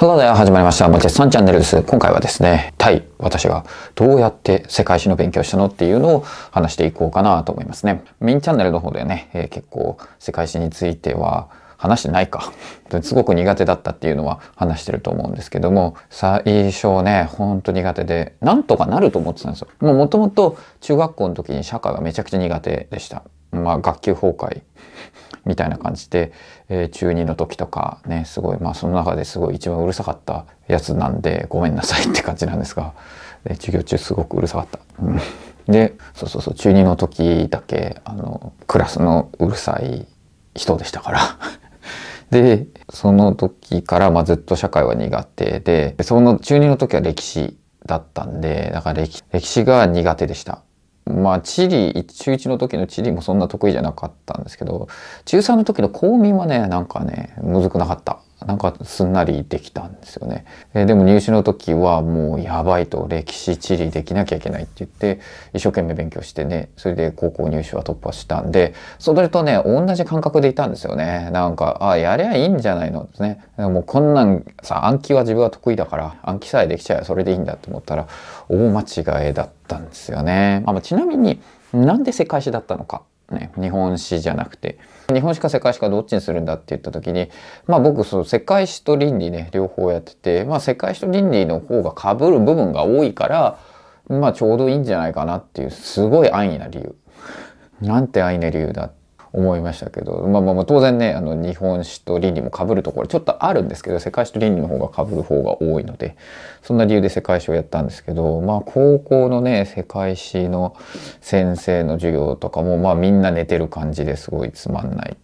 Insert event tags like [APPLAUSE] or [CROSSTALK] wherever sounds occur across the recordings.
ハローダ始まりました。マチェスさんチャンネルです。今回はですね、対私がどうやって世界史の勉強したのっていうのを話していこうかなと思いますね。メインチャンネルの方でね、えー、結構世界史については話してないか。[LAUGHS] すごく苦手だったっていうのは話してると思うんですけども、最初ね、ほんと苦手で、なんとかなると思ってたんですよ。もうもともと中学校の時に社会がめちゃくちゃ苦手でした。まあ学級崩壊みたいな感じで、えー、中2の時とかね、すごい、まあその中ですごい一番うるさかったやつなんで、ごめんなさいって感じなんですが、えー、授業中すごくうるさかった。で、そうそうそう、中2の時だけ、あの、クラスのうるさい人でしたから [LAUGHS] で、その時から、まあ、ずっと社会は苦手で、その中2の時は歴史だったんで、だから歴史が苦手でした。まあ地理中1の時の地理もそんな得意じゃなかったんですけど中3の時の公民はねなんかねむずくなかった。なんかすんなりできたんですよね。えでも入試の時はもうやばいと歴史地理できなきゃいけないって言って一生懸命勉強してね、それで高校入試は突破したんで、それとね、同じ感覚でいたんですよね。なんか、ああ、やりゃいいんじゃないのですね。もうこんなんさ、暗記は自分は得意だから暗記さえできちゃえばそれでいいんだと思ったら大間違いだったんですよね。あまあ、ちなみになんで世界史だったのかね、日本史じゃなくて、日本史か世界史かどっちにするんだって言った時に、まあ僕、その世界史と倫理ね、両方やってて、まあ世界史と倫理の方が被る部分が多いから、まあちょうどいいんじゃないかなっていう、すごい安易な理由。なんて安易な理由だって。思いましたけど、まあまあまあ当然ね、あの日本史と倫理もかぶるところちょっとあるんですけど、世界史と倫理の方がかぶる方が多いので、そんな理由で世界史をやったんですけど、まあ高校のね、世界史の先生の授業とかも、まあみんな寝てる感じですごいつまんない。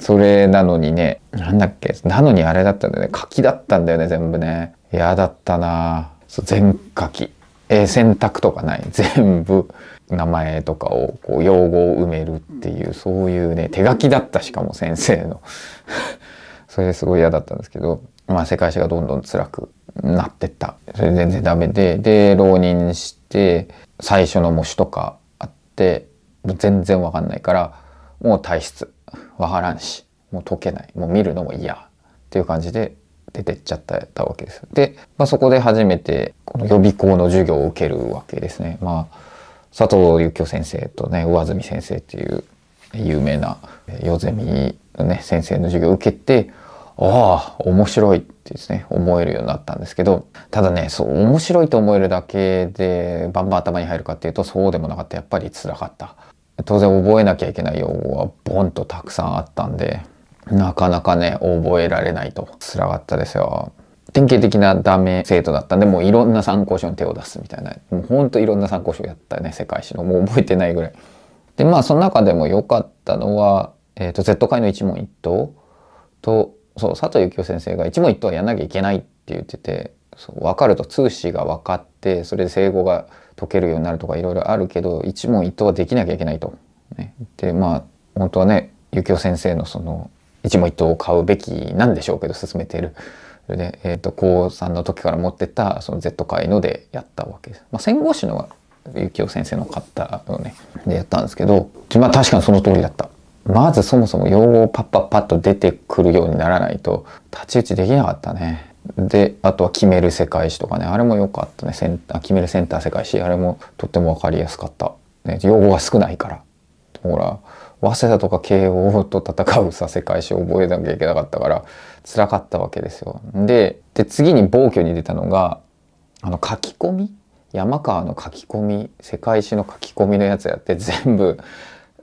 それなのにね、なんだっけ、なのにあれだったんだよね、柿だったんだよね、全部ね。嫌だったなそう、全柿。え選択とかない。全部名前とかをこう用語を埋めるっていう。うそういうね手書きだったしかも先生の [LAUGHS] それですごい嫌だったんですけど、まあ、世界史がどんどん辛くなってったそれ全然ダメでで浪人して最初の模試とかあってもう全然わかんないからもう体質わからんしもう解けないもう見るのも嫌っていう感じで出てっちゃったたわけです。で、まあ、そこで初めてこの予備校の授業を受けるわけですね。まあ佐藤幸雄先生とね上澄先生っていう有名なヨゼミのね先生の授業を受けてああ面白いってですね思えるようになったんですけどただねそう面白いと思えるだけでバンバン頭に入るかっていうとそうでもなかったやっぱりつらかった当然覚えなきゃいけない用語はボンとたくさんあったんでなかなかね覚えられないとつらかったですよ典型的なダメ生徒だったんでもういろんな参考書に手を出すみたいなもうほんといろんな参考書やったね世界史のもう覚えてないぐらいで、まあ、その中でも良かったのは、えっ、ー、と、Z 界の一問一答と、そう、佐藤幸雄先生が一問一答はやんなきゃいけないって言ってて、そう、分かると通詞が分かって、それで生後が解けるようになるとかいろいろあるけど、一問一答はできなきゃいけないと。ね、で、まあ、本当はね、幸雄先生のその、一問一答を買うべきなんでしょうけど、進めている。それで、えっ、ー、と、高3の時から持ってた、その Z 界のでやったわけです。まあ、戦後史の幸雄先生の買ったのねでやったんですけどまあ確かにその通りだったまずそもそも用語をパッパッパッと出てくるようにならないと太刀打ちできなかったねであとは「決める世界史」とかねあれも良かったねセンター決めるセンター世界史あれもとっても分かりやすかった、ね、用語が少ないからほら早稲田とか慶応と戦うさ世界史を覚えなきゃいけなかったから辛かったわけですよ。でで次に暴挙に出たのがあの書き込み山川の書き込み世界史の書き込みのやつやって [LAUGHS] 全部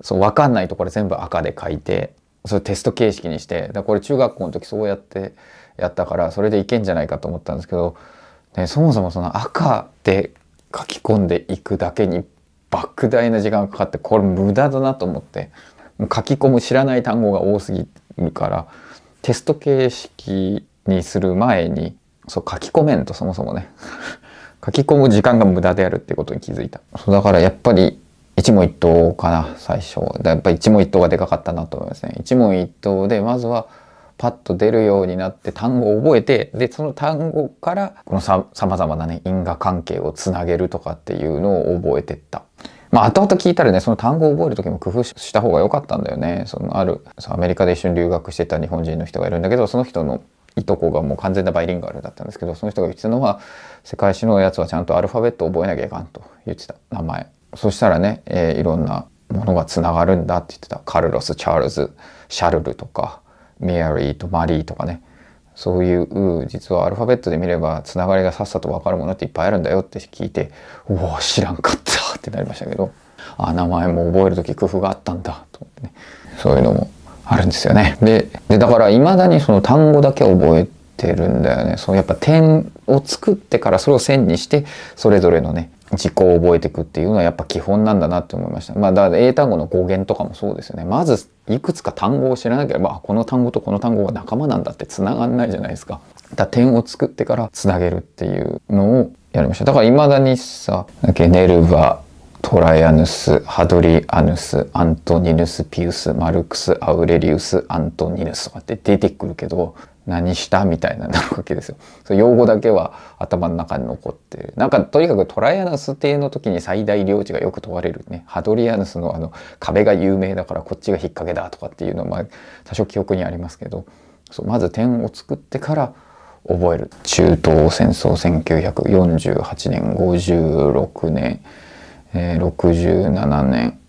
そう分かんないところ全部赤で書いてそれテスト形式にしてだこれ中学校の時そうやってやったからそれでいけんじゃないかと思ったんですけど、ね、そもそもその赤で書き込んでいくだけに莫大な時間がかかってこれ無駄だなと思って書き込む知らない単語が多すぎるからテスト形式にする前にそう書き込めんとそもそもね [LAUGHS] 書き込む時間が無駄であるってことに気づいた。そうだからやっぱり一問一答かな、最初。やっぱ一問一答がでかかったなと思いますね。一問一答で、まずはパッと出るようになって単語を覚えて、で、その単語からこのさ様々なね、因果関係をつなげるとかっていうのを覚えてった。まあ、後々聞いたらね、その単語を覚える時も工夫した方が良かったんだよね。そのある、アメリカで一緒に留学してた日本人の人がいるんだけど、その人のいとこがもう完全なバイリンガルだったんですけどその人が言ってたのは世界史のやつはちゃんとアルファベット覚えなきゃいかんと言ってた名前そしたらね、えー、いろんなものがつながるんだって言ってたカルロスチャールズシャルルとかメアリーとマリーとかねそういう実はアルファベットで見ればつながりがさっさと分かるものっていっぱいあるんだよって聞いておお知らんかったってなりましたけどあ名前も覚える時工夫があったんだと思ってねそういうのもあるんですよね。で、でだから未だにその単語だけ覚えてるんだよね。そうやっぱ点を作ってからそれを線にして、それぞれのね、自己を覚えていくっていうのはやっぱ基本なんだなって思いました。まあだから英単語の語源とかもそうですよね。まずいくつか単語を知らなければ、この単語とこの単語が仲間なんだって繋がんないじゃないですか。だ点を作ってからつなげるっていうのをやりました。だから未だにさ、ネルバ、トライアヌス、ハドリアヌス、アントニヌス、ピウス、マルクス、アウレリウス、アントニヌスとかって出てくるけど、何したみたいなわけですよ。用語だけは頭の中に残ってる。なんかとにかくトライアヌス帝の時に最大領地がよく問われるね。ハドリアヌスのあの壁が有名だからこっちが引っ掛けだとかっていうのはまあ多少記憶にありますけど、そうまず点を作ってから覚える。中東戦争1948年56年。えー、67年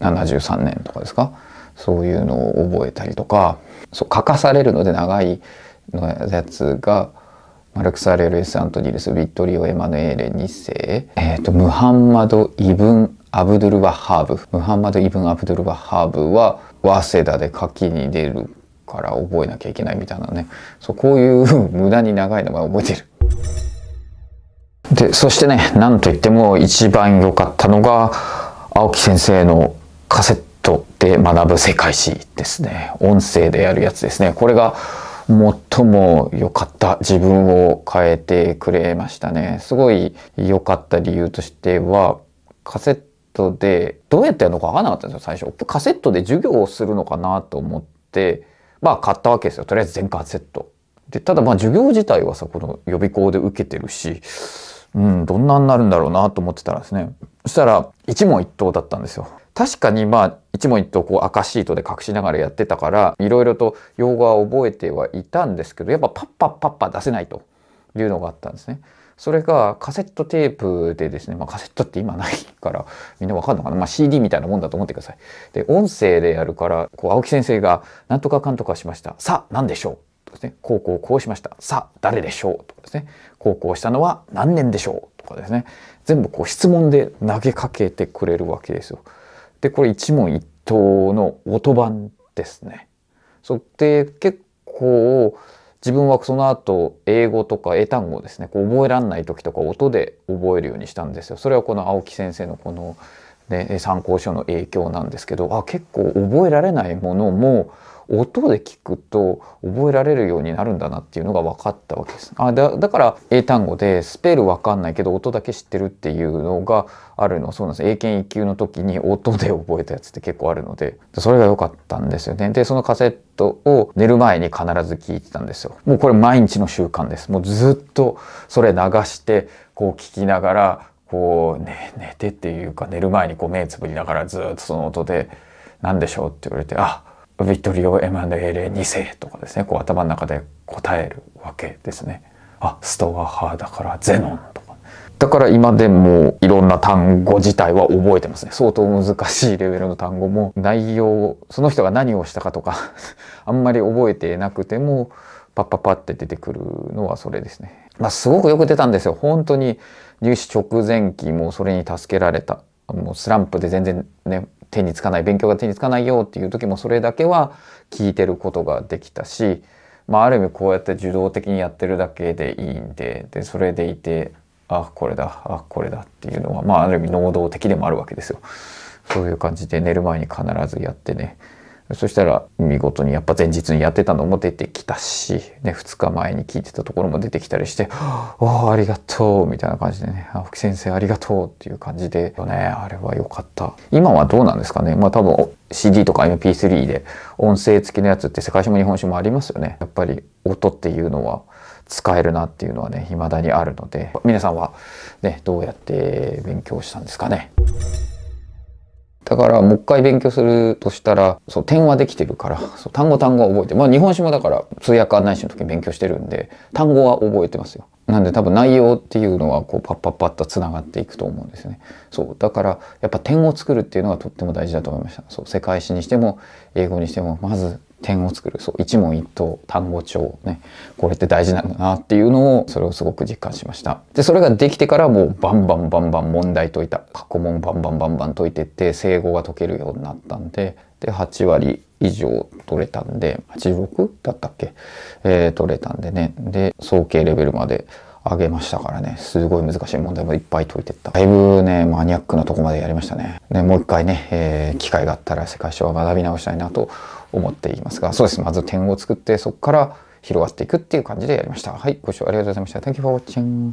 73年とかですかそういうのを覚えたりとかそう書かされるので長いのやつがマルクス・アレル・エス・アントニルス・ヴィットリオ・エマヌエーレ2世、えーとムハンマド・イブン・アブドゥル・ワハーブムハンマド・イブン・アブドゥル・ワハーブは早稲田で書きに出るから覚えなきゃいけないみたいなねそうこういう無駄に長い名前を覚えてる。で、そしてね、なんといっても一番良かったのが、青木先生のカセットで学ぶ世界史ですね。音声でやるやつですね。これが最も良かった自分を変えてくれましたね。すごい良かった理由としては、カセットでどうやってやるのかわからなかったんですよ、最初。カセットで授業をするのかなと思って、まあ買ったわけですよ。とりあえず全カセット。で、ただまあ授業自体はさ、この予備校で受けてるし、うん、どんなになるんだろうなと思ってたらですね、そしたら一問一答だったんですよ。確かにまあ一問一答こう赤シートで隠しながらやってたからいろいろと用語は覚えてはいたんですけどやっぱパッパッパッパ出せないというのがあったんですね。それがカセットテープでですね、まあ、カセットって今ないからみんなわかんのかな、まあ、CD みたいなもんだと思ってください。で音声でやるからこう青木先生が「なんとかかんとかしましたさあ何でしょう?」ですね、こうこうこうしました。さあ、誰でしょうとかですね、高校したのは何年でしょうとかですね、全部こう質問で投げかけてくれるわけですよ。で、これ一問一答の音番ですね。そって結構、自分はその後、英語とか英単語ですね、こう覚えらんない時とか音で覚えるようにしたんですよ。それはこの青木先生のこの、ね、参考書の影響なんですけど、あ、結構覚えられないものも、音で聞くと覚えられるようになるんだなっていうのが分かったわけです。あだだから英単語でスペル分かんないけど音だけ知ってるっていうのがあるのはそうなんです英検1級の時に音で覚えたやつって結構あるのでそれが良かったんですよね。でそのカセットを寝る前に必ず聞いてたんですよ。もうこれ毎日の習慣です。もうずっとそれ流してこう聞きながらこう、ね、寝てっていうか寝る前にこう目つぶりながらずっとその音で何でしょうって言われてあヴィトリオ・エマヌエレ2世とかですねこう頭の中で答えるわけですね。あストア派だからゼノンとかだから今でもいろんな単語自体は覚えてますね相当難しいレベルの単語も内容その人が何をしたかとか [LAUGHS] あんまり覚えてなくてもパッパッパって出てくるのはそれですね。まあ、すごくよく出たんですよ本当に入試直前期もそれに助けられたもうスランプで全然ね手につかない勉強が手につかないよっていう時もそれだけは聞いてることができたし、まあ、ある意味こうやって受動的にやってるだけでいいんででそれでいてあこれだあこれだっていうのは、まあ、ある意味能動的でもあるわけですよ。そういう感じで寝る前に必ずやってね。そしたら見事にやっぱ前日にやってたのも出てきたし、ね、2日前に聞いてたところも出てきたりして、おありがとうみたいな感じでね、青木先生ありがとうっていう感じで、ね、あれは良かった。今はどうなんですかねまあ多分 CD とか MP3 で音声付きのやつって世界史も日本史もありますよね。やっぱり音っていうのは使えるなっていうのはね、未だにあるので、皆さんはね、どうやって勉強したんですかね。だからもう一回勉強するとしたら、そう、点はできてるから、そう単語単語は覚えて、まあ日本史もだから通訳案内士の時に勉強してるんで、単語は覚えてますよ。なんで多分内容っていうのはこうパッパッパッと繋がっていくと思うんですね。そう。だからやっぱ点を作るっていうのはとっても大事だと思いました。そう。世界史にしても英語にしてもまず点を作る、そう、一問一答、単語帳、ね、これって大事なんだなっていうのを、それをすごく実感しました。で、それができてからもうバンバンバンバン問題解いた、過去問バンバンバンバン解いてって、整合が解けるようになったんで、で、8割以上取れたんで、86だったっけえー、取れたんでね。で、総計レベルまで上げましたからね、すごい難しい問題もいっぱい解いてった。だいぶね、マニアックなとこまでやりましたね。ね、もう一回ね、えー、機会があったら世界史を学び直したいなと思っていますが、そうです。まず点を作って、そこから広がっていくっていう感じでやりました。はい、ご視聴ありがとうございました。Thank you for watching.